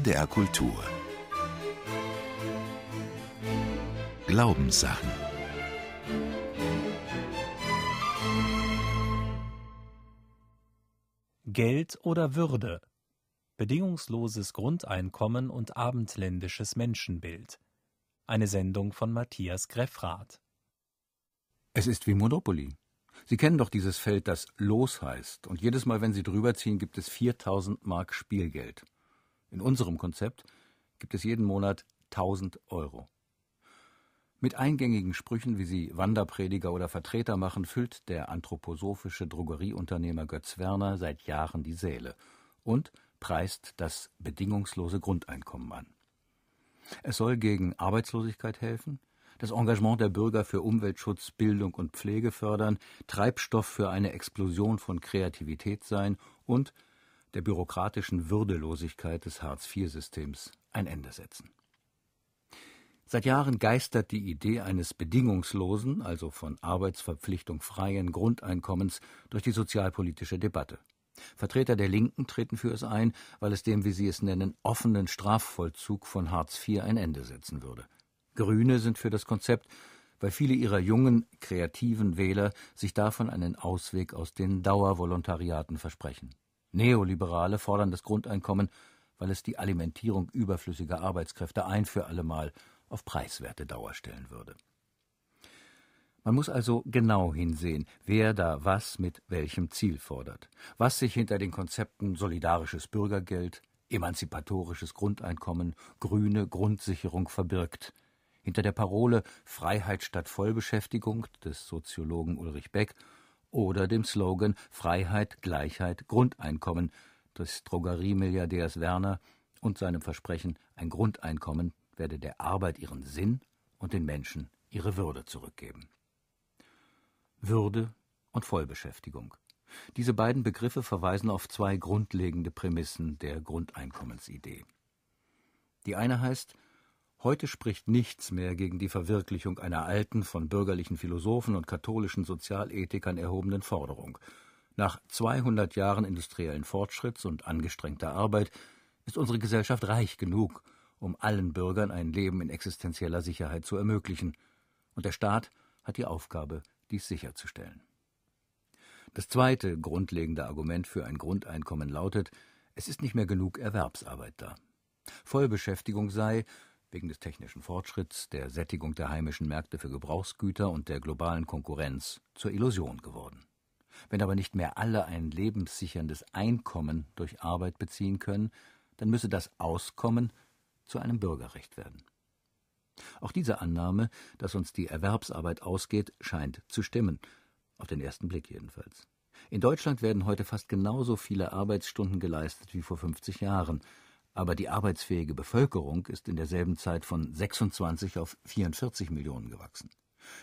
NDR Kultur Glaubenssachen Geld oder Würde Bedingungsloses Grundeinkommen und abendländisches Menschenbild Eine Sendung von Matthias Greffrath Es ist wie Monopoly. Sie kennen doch dieses Feld, das Los heißt, und jedes Mal, wenn Sie drüberziehen, gibt es 4000 Mark Spielgeld. In unserem Konzept gibt es jeden Monat 1000 Euro. Mit eingängigen Sprüchen, wie sie Wanderprediger oder Vertreter machen, füllt der anthroposophische Drogerieunternehmer Götz Werner seit Jahren die Säle und preist das bedingungslose Grundeinkommen an. Es soll gegen Arbeitslosigkeit helfen, das Engagement der Bürger für Umweltschutz, Bildung und Pflege fördern, Treibstoff für eine Explosion von Kreativität sein und der bürokratischen Würdelosigkeit des Hartz-IV-Systems ein Ende setzen. Seit Jahren geistert die Idee eines bedingungslosen, also von Arbeitsverpflichtung freien Grundeinkommens durch die sozialpolitische Debatte. Vertreter der Linken treten für es ein, weil es dem, wie sie es nennen, offenen Strafvollzug von Hartz IV ein Ende setzen würde. Grüne sind für das Konzept, weil viele ihrer jungen, kreativen Wähler sich davon einen Ausweg aus den Dauervolontariaten versprechen. Neoliberale fordern das Grundeinkommen, weil es die Alimentierung überflüssiger Arbeitskräfte ein für allemal auf preiswerte Dauer stellen würde. Man muss also genau hinsehen, wer da was mit welchem Ziel fordert, was sich hinter den Konzepten solidarisches Bürgergeld, emanzipatorisches Grundeinkommen, grüne Grundsicherung verbirgt. Hinter der Parole Freiheit statt Vollbeschäftigung des Soziologen Ulrich Beck oder dem Slogan Freiheit, Gleichheit, Grundeinkommen des Drogeriemilliardärs Werner und seinem Versprechen, ein Grundeinkommen werde der Arbeit ihren Sinn und den Menschen ihre Würde zurückgeben. Würde und Vollbeschäftigung. Diese beiden Begriffe verweisen auf zwei grundlegende Prämissen der Grundeinkommensidee. Die eine heißt, Heute spricht nichts mehr gegen die Verwirklichung einer alten, von bürgerlichen Philosophen und katholischen Sozialethikern erhobenen Forderung. Nach 200 Jahren industriellen Fortschritts und angestrengter Arbeit ist unsere Gesellschaft reich genug, um allen Bürgern ein Leben in existenzieller Sicherheit zu ermöglichen. Und der Staat hat die Aufgabe, dies sicherzustellen. Das zweite grundlegende Argument für ein Grundeinkommen lautet, es ist nicht mehr genug Erwerbsarbeit da. Vollbeschäftigung sei, Wegen des technischen Fortschritts, der Sättigung der heimischen Märkte für Gebrauchsgüter und der globalen Konkurrenz zur Illusion geworden. Wenn aber nicht mehr alle ein lebenssicherndes Einkommen durch Arbeit beziehen können, dann müsse das Auskommen zu einem Bürgerrecht werden. Auch diese Annahme, dass uns die Erwerbsarbeit ausgeht, scheint zu stimmen, auf den ersten Blick jedenfalls. In Deutschland werden heute fast genauso viele Arbeitsstunden geleistet wie vor 50 Jahren, aber die arbeitsfähige Bevölkerung ist in derselben Zeit von 26 auf 44 Millionen gewachsen.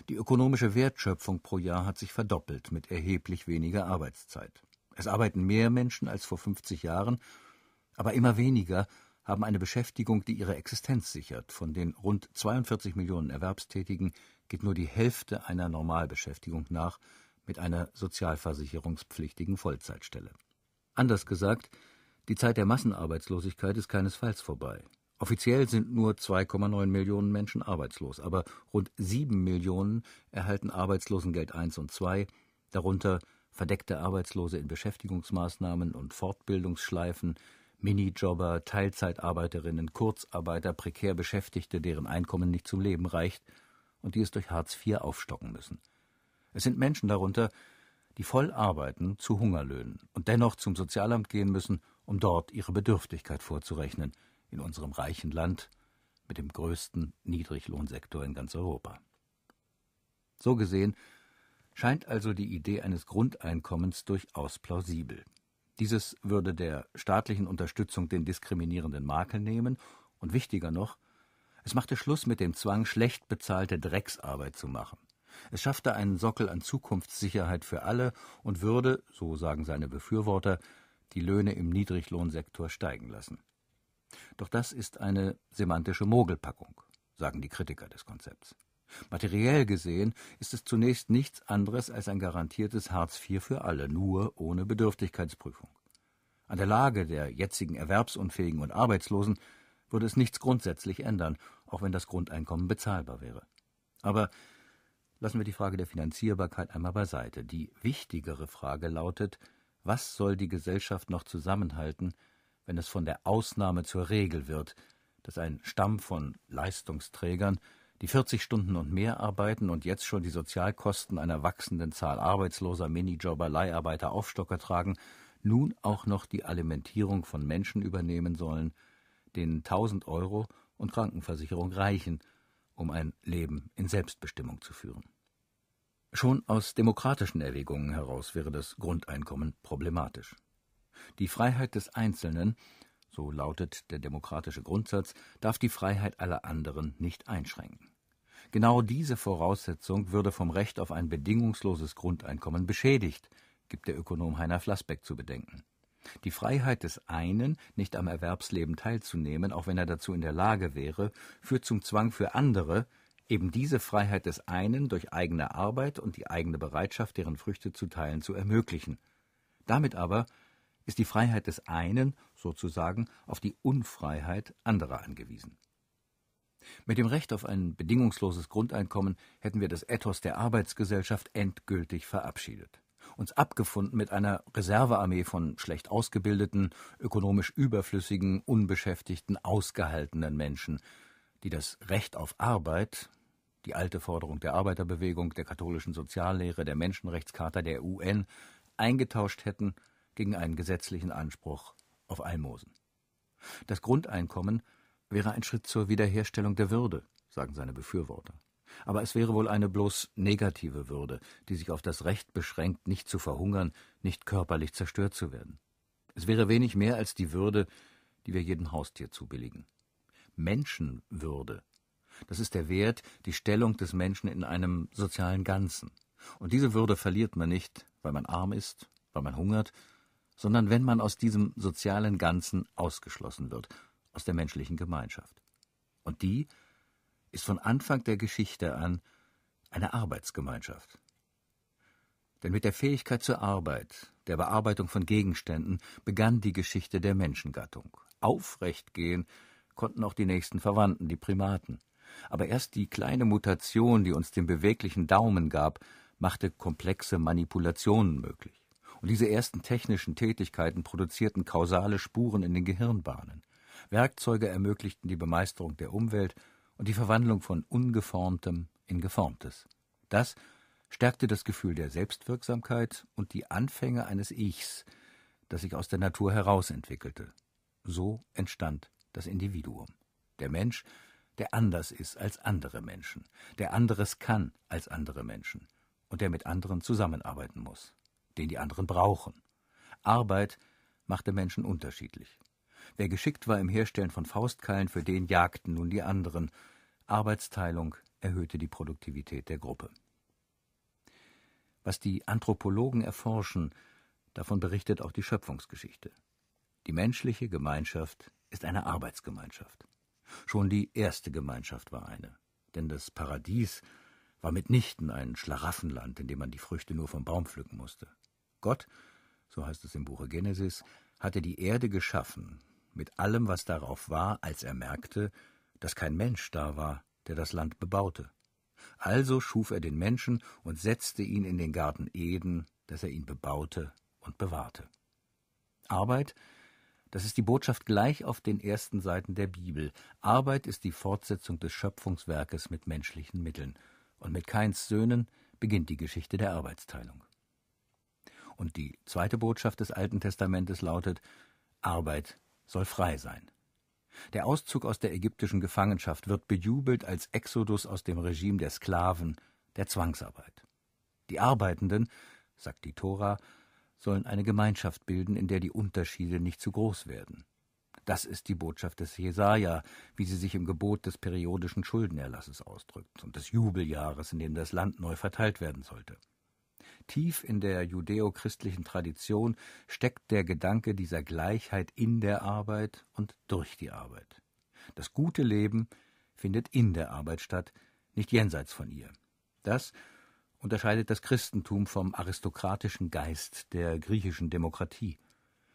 Die ökonomische Wertschöpfung pro Jahr hat sich verdoppelt mit erheblich weniger Arbeitszeit. Es arbeiten mehr Menschen als vor 50 Jahren, aber immer weniger haben eine Beschäftigung, die ihre Existenz sichert. Von den rund 42 Millionen Erwerbstätigen geht nur die Hälfte einer Normalbeschäftigung nach mit einer sozialversicherungspflichtigen Vollzeitstelle. Anders gesagt, die Zeit der Massenarbeitslosigkeit ist keinesfalls vorbei. Offiziell sind nur 2,9 Millionen Menschen arbeitslos, aber rund 7 Millionen erhalten Arbeitslosengeld 1 und 2, darunter verdeckte Arbeitslose in Beschäftigungsmaßnahmen und Fortbildungsschleifen, Minijobber, Teilzeitarbeiterinnen, Kurzarbeiter, prekär Beschäftigte, deren Einkommen nicht zum Leben reicht und die es durch Hartz IV aufstocken müssen. Es sind Menschen darunter, die voll arbeiten zu Hungerlöhnen und dennoch zum Sozialamt gehen müssen um dort ihre Bedürftigkeit vorzurechnen, in unserem reichen Land mit dem größten Niedriglohnsektor in ganz Europa. So gesehen scheint also die Idee eines Grundeinkommens durchaus plausibel. Dieses würde der staatlichen Unterstützung den diskriminierenden Makel nehmen und wichtiger noch, es machte Schluss mit dem Zwang, schlecht bezahlte Drecksarbeit zu machen. Es schaffte einen Sockel an Zukunftssicherheit für alle und würde, so sagen seine Befürworter, die Löhne im Niedriglohnsektor steigen lassen. Doch das ist eine semantische Mogelpackung, sagen die Kritiker des Konzepts. Materiell gesehen ist es zunächst nichts anderes als ein garantiertes Hartz IV für alle, nur ohne Bedürftigkeitsprüfung. An der Lage der jetzigen Erwerbsunfähigen und Arbeitslosen würde es nichts grundsätzlich ändern, auch wenn das Grundeinkommen bezahlbar wäre. Aber lassen wir die Frage der Finanzierbarkeit einmal beiseite. Die wichtigere Frage lautet, was soll die Gesellschaft noch zusammenhalten, wenn es von der Ausnahme zur Regel wird, dass ein Stamm von Leistungsträgern, die 40 Stunden und mehr arbeiten und jetzt schon die Sozialkosten einer wachsenden Zahl arbeitsloser Minijobber, Leiharbeiter, Aufstocker tragen, nun auch noch die Alimentierung von Menschen übernehmen sollen, denen 1000 Euro und Krankenversicherung reichen, um ein Leben in Selbstbestimmung zu führen. Schon aus demokratischen Erwägungen heraus wäre das Grundeinkommen problematisch. Die Freiheit des Einzelnen, so lautet der demokratische Grundsatz, darf die Freiheit aller anderen nicht einschränken. Genau diese Voraussetzung würde vom Recht auf ein bedingungsloses Grundeinkommen beschädigt, gibt der Ökonom Heiner Flassbeck zu bedenken. Die Freiheit des einen, nicht am Erwerbsleben teilzunehmen, auch wenn er dazu in der Lage wäre, führt zum Zwang für andere, eben diese Freiheit des einen durch eigene Arbeit und die eigene Bereitschaft, deren Früchte zu teilen, zu ermöglichen. Damit aber ist die Freiheit des einen sozusagen auf die Unfreiheit anderer angewiesen. Mit dem Recht auf ein bedingungsloses Grundeinkommen hätten wir das Ethos der Arbeitsgesellschaft endgültig verabschiedet, uns abgefunden mit einer Reservearmee von schlecht ausgebildeten, ökonomisch überflüssigen, unbeschäftigten, ausgehaltenen Menschen, die das Recht auf Arbeit die alte Forderung der Arbeiterbewegung, der katholischen Soziallehre, der Menschenrechtscharta der UN eingetauscht hätten gegen einen gesetzlichen Anspruch auf Almosen. Das Grundeinkommen wäre ein Schritt zur Wiederherstellung der Würde, sagen seine Befürworter. Aber es wäre wohl eine bloß negative Würde, die sich auf das Recht beschränkt, nicht zu verhungern, nicht körperlich zerstört zu werden. Es wäre wenig mehr als die Würde, die wir jedem Haustier zubilligen. Menschenwürde das ist der Wert, die Stellung des Menschen in einem sozialen Ganzen. Und diese Würde verliert man nicht, weil man arm ist, weil man hungert, sondern wenn man aus diesem sozialen Ganzen ausgeschlossen wird, aus der menschlichen Gemeinschaft. Und die ist von Anfang der Geschichte an eine Arbeitsgemeinschaft. Denn mit der Fähigkeit zur Arbeit, der Bearbeitung von Gegenständen, begann die Geschichte der Menschengattung. Aufrecht gehen konnten auch die nächsten Verwandten, die Primaten aber erst die kleine Mutation, die uns den beweglichen Daumen gab, machte komplexe Manipulationen möglich. Und diese ersten technischen Tätigkeiten produzierten kausale Spuren in den Gehirnbahnen. Werkzeuge ermöglichten die Bemeisterung der Umwelt und die Verwandlung von Ungeformtem in Geformtes. Das stärkte das Gefühl der Selbstwirksamkeit und die Anfänge eines Ichs, das sich aus der Natur heraus entwickelte. So entstand das Individuum. Der Mensch der anders ist als andere Menschen, der anderes kann als andere Menschen und der mit anderen zusammenarbeiten muss, den die anderen brauchen. Arbeit machte Menschen unterschiedlich. Wer geschickt war im Herstellen von Faustkeilen, für den jagten nun die anderen. Arbeitsteilung erhöhte die Produktivität der Gruppe. Was die Anthropologen erforschen, davon berichtet auch die Schöpfungsgeschichte. Die menschliche Gemeinschaft ist eine Arbeitsgemeinschaft. Schon die erste Gemeinschaft war eine, denn das Paradies war mitnichten ein Schlaraffenland, in dem man die Früchte nur vom Baum pflücken musste. Gott, so heißt es im Buche Genesis, hatte die Erde geschaffen, mit allem, was darauf war, als er merkte, dass kein Mensch da war, der das Land bebaute. Also schuf er den Menschen und setzte ihn in den Garten Eden, dass er ihn bebaute und bewahrte. Arbeit das ist die Botschaft gleich auf den ersten Seiten der Bibel. Arbeit ist die Fortsetzung des Schöpfungswerkes mit menschlichen Mitteln. Und mit Kains Söhnen beginnt die Geschichte der Arbeitsteilung. Und die zweite Botschaft des Alten Testamentes lautet, Arbeit soll frei sein. Der Auszug aus der ägyptischen Gefangenschaft wird bejubelt als Exodus aus dem Regime der Sklaven, der Zwangsarbeit. Die Arbeitenden, sagt die Tora, sollen eine Gemeinschaft bilden, in der die Unterschiede nicht zu groß werden. Das ist die Botschaft des Jesaja, wie sie sich im Gebot des periodischen Schuldenerlasses ausdrückt und des Jubeljahres, in dem das Land neu verteilt werden sollte. Tief in der judäochristlichen Tradition steckt der Gedanke dieser Gleichheit in der Arbeit und durch die Arbeit. Das gute Leben findet in der Arbeit statt, nicht jenseits von ihr. Das unterscheidet das Christentum vom aristokratischen Geist der griechischen Demokratie.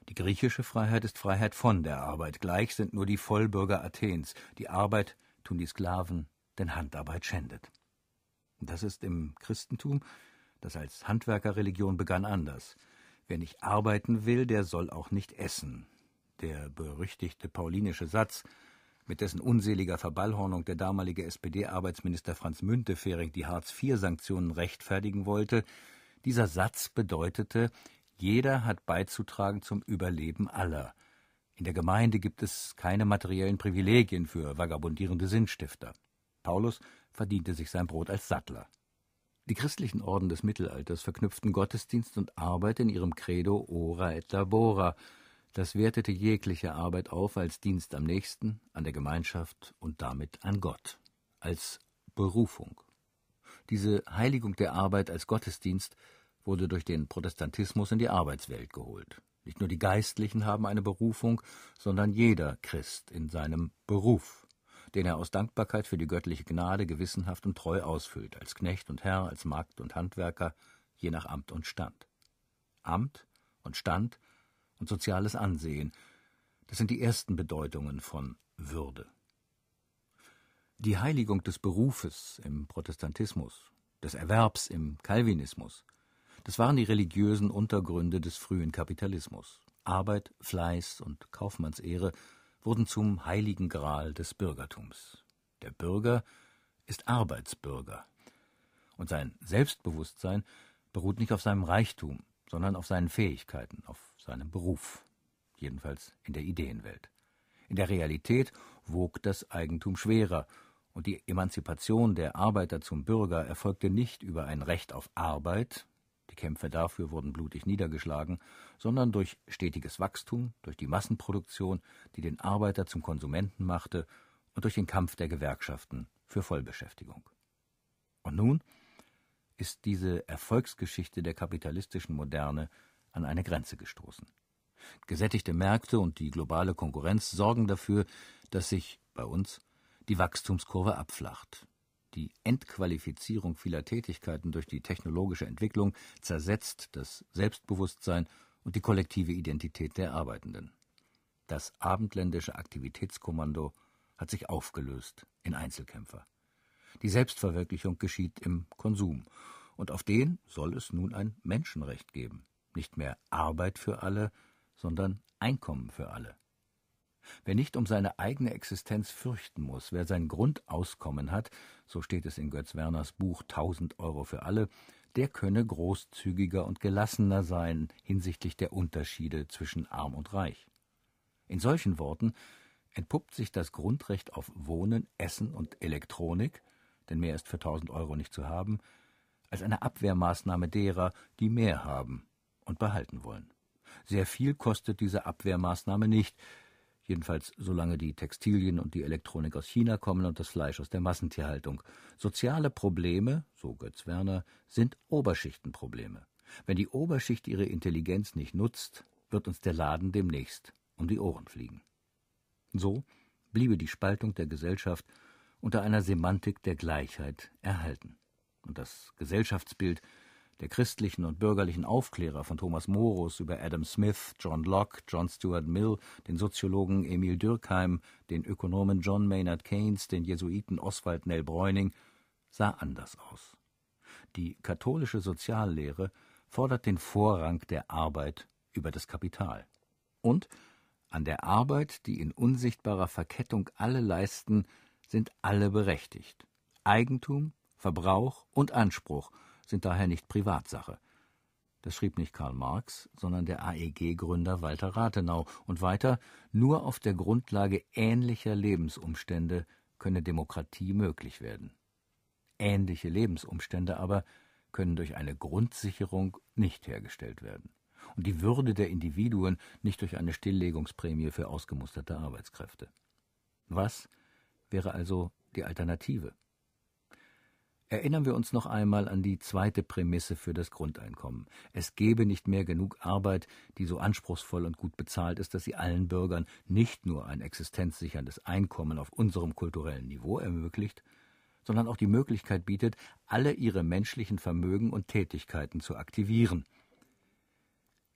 Die griechische Freiheit ist Freiheit von der Arbeit. Gleich sind nur die Vollbürger Athens. Die Arbeit tun die Sklaven, denn Handarbeit schändet. Das ist im Christentum, das als Handwerkerreligion begann, anders. Wer nicht arbeiten will, der soll auch nicht essen. Der berüchtigte paulinische Satz mit dessen unseliger Verballhornung der damalige SPD-Arbeitsminister Franz Müntefering die Hartz-IV-Sanktionen rechtfertigen wollte, dieser Satz bedeutete, jeder hat beizutragen zum Überleben aller. In der Gemeinde gibt es keine materiellen Privilegien für vagabundierende Sinnstifter. Paulus verdiente sich sein Brot als Sattler. Die christlichen Orden des Mittelalters verknüpften Gottesdienst und Arbeit in ihrem Credo Ora et Labora, das wertete jegliche Arbeit auf als Dienst am nächsten, an der Gemeinschaft und damit an Gott, als Berufung. Diese Heiligung der Arbeit als Gottesdienst wurde durch den Protestantismus in die Arbeitswelt geholt. Nicht nur die Geistlichen haben eine Berufung, sondern jeder Christ in seinem Beruf, den er aus Dankbarkeit für die göttliche Gnade gewissenhaft und treu ausfüllt, als Knecht und Herr, als Magd und Handwerker, je nach Amt und Stand. Amt und Stand und soziales Ansehen. Das sind die ersten Bedeutungen von Würde. Die Heiligung des Berufes im Protestantismus, des Erwerbs im Calvinismus, das waren die religiösen Untergründe des frühen Kapitalismus. Arbeit, Fleiß und Kaufmannsehre wurden zum heiligen Gral des Bürgertums. Der Bürger ist Arbeitsbürger. Und sein Selbstbewusstsein beruht nicht auf seinem Reichtum, sondern auf seinen Fähigkeiten, auf seinem Beruf, jedenfalls in der Ideenwelt. In der Realität wog das Eigentum schwerer, und die Emanzipation der Arbeiter zum Bürger erfolgte nicht über ein Recht auf Arbeit, die Kämpfe dafür wurden blutig niedergeschlagen, sondern durch stetiges Wachstum, durch die Massenproduktion, die den Arbeiter zum Konsumenten machte, und durch den Kampf der Gewerkschaften für Vollbeschäftigung. Und nun ist diese Erfolgsgeschichte der kapitalistischen Moderne an eine Grenze gestoßen. Gesättigte Märkte und die globale Konkurrenz sorgen dafür, dass sich bei uns die Wachstumskurve abflacht. Die Entqualifizierung vieler Tätigkeiten durch die technologische Entwicklung zersetzt das Selbstbewusstsein und die kollektive Identität der Arbeitenden. Das abendländische Aktivitätskommando hat sich aufgelöst in Einzelkämpfer. Die Selbstverwirklichung geschieht im Konsum. Und auf den soll es nun ein Menschenrecht geben. Nicht mehr Arbeit für alle, sondern Einkommen für alle. Wer nicht um seine eigene Existenz fürchten muss, wer sein Grundauskommen hat, so steht es in Götz Werners Buch Tausend Euro für alle, der könne großzügiger und gelassener sein hinsichtlich der Unterschiede zwischen arm und reich. In solchen Worten entpuppt sich das Grundrecht auf Wohnen, Essen und Elektronik denn mehr ist für 1000 Euro nicht zu haben, als eine Abwehrmaßnahme derer, die mehr haben und behalten wollen. Sehr viel kostet diese Abwehrmaßnahme nicht, jedenfalls solange die Textilien und die Elektronik aus China kommen und das Fleisch aus der Massentierhaltung. Soziale Probleme, so Götz Werner, sind Oberschichtenprobleme. Wenn die Oberschicht ihre Intelligenz nicht nutzt, wird uns der Laden demnächst um die Ohren fliegen. So bliebe die Spaltung der Gesellschaft unter einer Semantik der Gleichheit erhalten. Und das Gesellschaftsbild der christlichen und bürgerlichen Aufklärer von Thomas Morus über Adam Smith, John Locke, John Stuart Mill, den Soziologen Emil Dürkheim, den Ökonomen John Maynard Keynes, den Jesuiten Oswald Nell Bräuning, sah anders aus. Die katholische Soziallehre fordert den Vorrang der Arbeit über das Kapital. Und an der Arbeit, die in unsichtbarer Verkettung alle leisten, sind alle berechtigt. Eigentum, Verbrauch und Anspruch sind daher nicht Privatsache. Das schrieb nicht Karl Marx, sondern der AEG-Gründer Walter Rathenau. Und weiter, nur auf der Grundlage ähnlicher Lebensumstände könne Demokratie möglich werden. Ähnliche Lebensumstände aber können durch eine Grundsicherung nicht hergestellt werden. Und die Würde der Individuen nicht durch eine Stilllegungsprämie für ausgemusterte Arbeitskräfte. Was, wäre also die Alternative. Erinnern wir uns noch einmal an die zweite Prämisse für das Grundeinkommen. Es gebe nicht mehr genug Arbeit, die so anspruchsvoll und gut bezahlt ist, dass sie allen Bürgern nicht nur ein existenzsicherndes Einkommen auf unserem kulturellen Niveau ermöglicht, sondern auch die Möglichkeit bietet, alle ihre menschlichen Vermögen und Tätigkeiten zu aktivieren.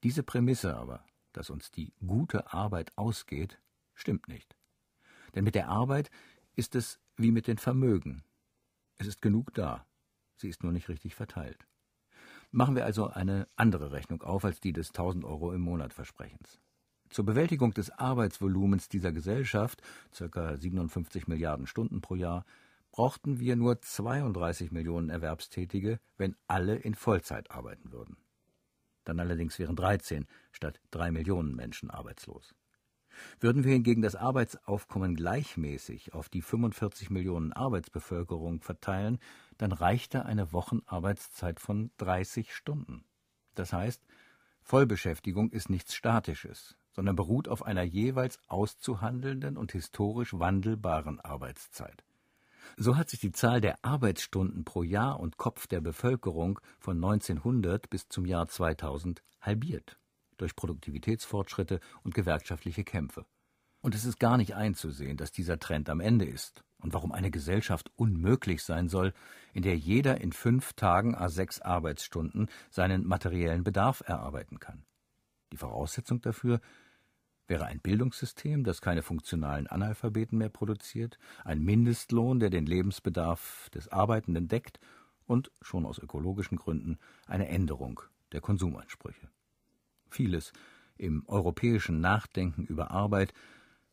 Diese Prämisse aber, dass uns die gute Arbeit ausgeht, stimmt nicht. Denn mit der Arbeit ist es wie mit den Vermögen. Es ist genug da, sie ist nur nicht richtig verteilt. Machen wir also eine andere Rechnung auf als die des 1000 Euro im Monat Versprechens. Zur Bewältigung des Arbeitsvolumens dieser Gesellschaft, ca. 57 Milliarden Stunden pro Jahr, brauchten wir nur 32 Millionen Erwerbstätige, wenn alle in Vollzeit arbeiten würden. Dann allerdings wären 13 statt 3 Millionen Menschen arbeitslos. Würden wir hingegen das Arbeitsaufkommen gleichmäßig auf die 45 Millionen Arbeitsbevölkerung verteilen, dann reichte eine Wochenarbeitszeit von 30 Stunden. Das heißt, Vollbeschäftigung ist nichts Statisches, sondern beruht auf einer jeweils auszuhandelnden und historisch wandelbaren Arbeitszeit. So hat sich die Zahl der Arbeitsstunden pro Jahr und Kopf der Bevölkerung von 1900 bis zum Jahr 2000 halbiert durch Produktivitätsfortschritte und gewerkschaftliche Kämpfe. Und es ist gar nicht einzusehen, dass dieser Trend am Ende ist und warum eine Gesellschaft unmöglich sein soll, in der jeder in fünf Tagen a sechs Arbeitsstunden seinen materiellen Bedarf erarbeiten kann. Die Voraussetzung dafür wäre ein Bildungssystem, das keine funktionalen Analphabeten mehr produziert, ein Mindestlohn, der den Lebensbedarf des Arbeitenden deckt und, schon aus ökologischen Gründen, eine Änderung der Konsumansprüche. Vieles im europäischen Nachdenken über Arbeit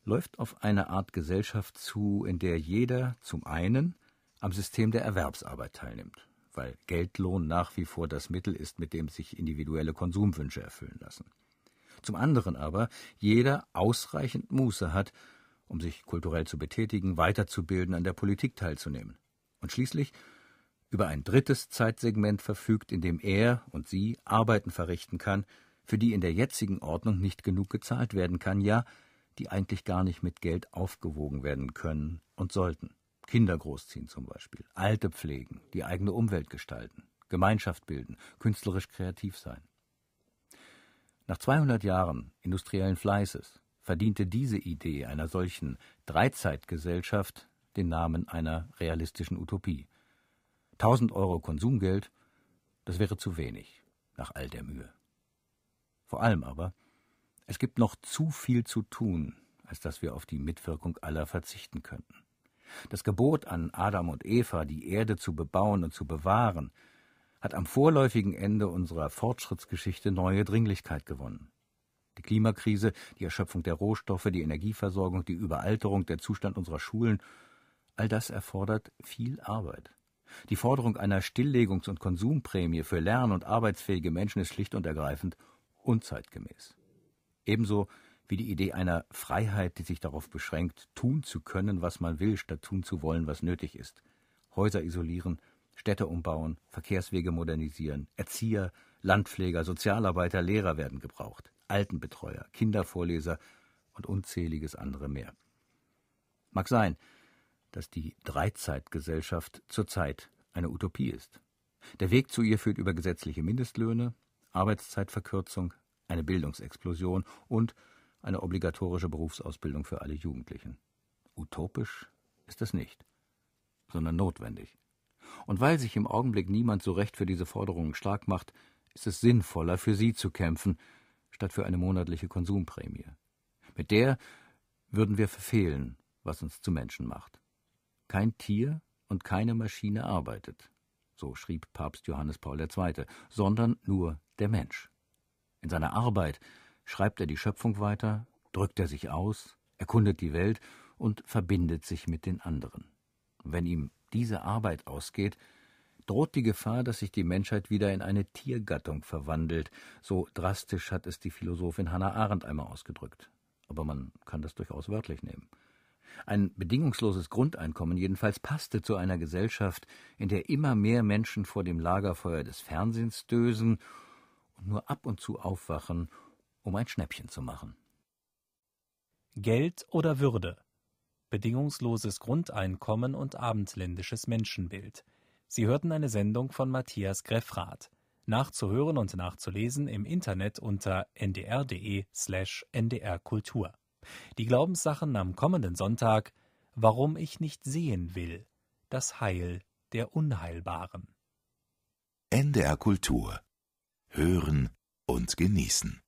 läuft auf eine Art Gesellschaft zu, in der jeder zum einen am System der Erwerbsarbeit teilnimmt, weil Geldlohn nach wie vor das Mittel ist, mit dem sich individuelle Konsumwünsche erfüllen lassen. Zum anderen aber jeder ausreichend Muße hat, um sich kulturell zu betätigen, weiterzubilden, an der Politik teilzunehmen. Und schließlich über ein drittes Zeitsegment verfügt, in dem er und sie Arbeiten verrichten kann, für die in der jetzigen Ordnung nicht genug gezahlt werden kann, ja, die eigentlich gar nicht mit Geld aufgewogen werden können und sollten. Kinder großziehen zum Beispiel, Alte pflegen, die eigene Umwelt gestalten, Gemeinschaft bilden, künstlerisch kreativ sein. Nach 200 Jahren industriellen Fleißes verdiente diese Idee einer solchen Dreizeitgesellschaft den Namen einer realistischen Utopie. 1000 Euro Konsumgeld, das wäre zu wenig nach all der Mühe. Vor allem aber, es gibt noch zu viel zu tun, als dass wir auf die Mitwirkung aller verzichten könnten. Das Gebot an Adam und Eva, die Erde zu bebauen und zu bewahren, hat am vorläufigen Ende unserer Fortschrittsgeschichte neue Dringlichkeit gewonnen. Die Klimakrise, die Erschöpfung der Rohstoffe, die Energieversorgung, die Überalterung, der Zustand unserer Schulen, all das erfordert viel Arbeit. Die Forderung einer Stilllegungs- und Konsumprämie für lern- und arbeitsfähige Menschen ist schlicht und ergreifend unzeitgemäß. Ebenso wie die Idee einer Freiheit, die sich darauf beschränkt, tun zu können, was man will, statt tun zu wollen, was nötig ist. Häuser isolieren, Städte umbauen, Verkehrswege modernisieren, Erzieher, Landpfleger, Sozialarbeiter, Lehrer werden gebraucht, Altenbetreuer, Kindervorleser und unzähliges andere mehr. Mag sein, dass die Dreizeitgesellschaft zurzeit eine Utopie ist. Der Weg zu ihr führt über gesetzliche Mindestlöhne, Arbeitszeitverkürzung, eine Bildungsexplosion und eine obligatorische Berufsausbildung für alle Jugendlichen. Utopisch ist es nicht, sondern notwendig. Und weil sich im Augenblick niemand so recht für diese Forderungen stark macht, ist es sinnvoller, für sie zu kämpfen, statt für eine monatliche Konsumprämie. Mit der würden wir verfehlen, was uns zu Menschen macht. Kein Tier und keine Maschine arbeitet so schrieb Papst Johannes Paul II., sondern nur der Mensch. In seiner Arbeit schreibt er die Schöpfung weiter, drückt er sich aus, erkundet die Welt und verbindet sich mit den anderen. Wenn ihm diese Arbeit ausgeht, droht die Gefahr, dass sich die Menschheit wieder in eine Tiergattung verwandelt. So drastisch hat es die Philosophin Hannah Arendt einmal ausgedrückt. Aber man kann das durchaus wörtlich nehmen. Ein bedingungsloses Grundeinkommen jedenfalls passte zu einer Gesellschaft, in der immer mehr Menschen vor dem Lagerfeuer des Fernsehens dösen und nur ab und zu aufwachen, um ein Schnäppchen zu machen. Geld oder Würde Bedingungsloses Grundeinkommen und abendländisches Menschenbild. Sie hörten eine Sendung von Matthias Greffrath. Nachzuhören und nachzulesen im Internet unter ndr.de slash ndrkultur. Die Glaubenssachen am kommenden Sonntag Warum ich nicht sehen will, das Heil der Unheilbaren. NDR Kultur. Hören und genießen.